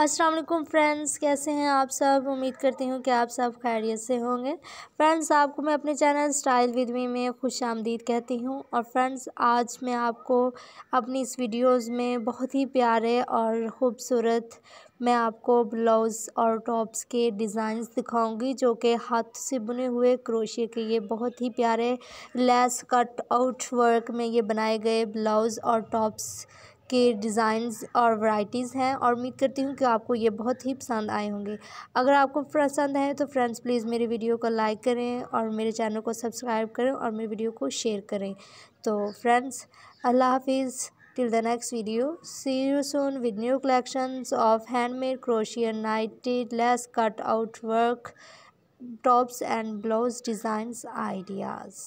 अस्सलाम वालेकुम फ्रेंड्स कैसे हैं आप सब उम्मीद करती हूँ कि आप सब खैरियत से होंगे फ्रेंड्स आपको मैं अपने चैनल स्टाइल विद मी में खुश आमदीद कहती हूँ और फ्रेंड्स आज मैं आपको अपनी इस वीडियोस में बहुत ही प्यारे और ख़ूबसूरत मैं आपको ब्लाउज़ और टॉप्स के डिज़ाइंस दिखाऊंगी जो कि हाथ से बुने हुए क्रोशिए के ये बहुत ही प्यारे लेस कट आउट वर्क में ये बनाए गए ब्लाउज़ और टॉप्स के डिज़ाइंस और वैराइटीज़ हैं और उम्मीद करती हूँ कि आपको ये बहुत ही पसंद आए होंगे अगर आपको पसंद आए तो फ्रेंड्स प्लीज़ मेरी वीडियो को लाइक करें और मेरे चैनल को सब्सक्राइब करें और मेरी वीडियो को शेयर करें तो फ्रेंड्स अल्लाह हाफिज़ till the next video see you with new collection of of handmade क्रोशिया knitted lace cut out work tops and blouse designs ideas